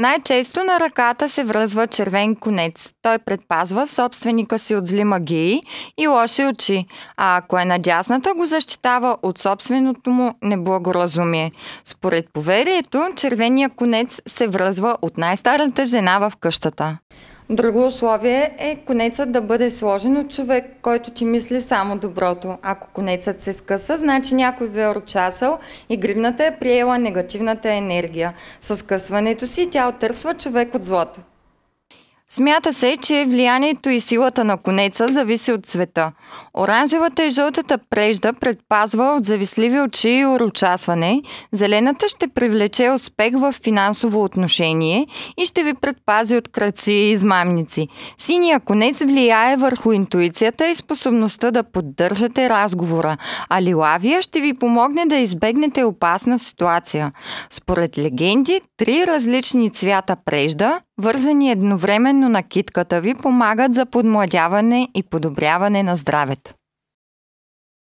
Най-често на ръката се връзва червен конец. Той предпазва собственика си от зли магии и лоши очи, а ако е на дясната, го защитава от собственото му неблагоразумие. Според поверието, червения конец се връзва от най-старата жена в къщата. Друго условие е конецът да бъде сложен от човек, който ти мисли само доброто. Ако конецът се скъса, значи някой ви е ручасал и грибната е приела негативната енергия. С скъсването си тя оттърсва човек от злото. Смята се, че влиянието и силата на конеца зависи от цвета. Оранжевата и жълтата прежда предпазва от завистливи очи и урочасване, зелената ще привлече успех в финансово отношение и ще ви предпази от краци и измамници. Синия конец влияе върху интуицията и способността да поддържате разговора, а лилавия ще ви помогне да избегнете опасна ситуация. Според легенди, три различни цвята прежда вързани едновременно на китката ви, помагат за подмладяване и подобряване на здравето.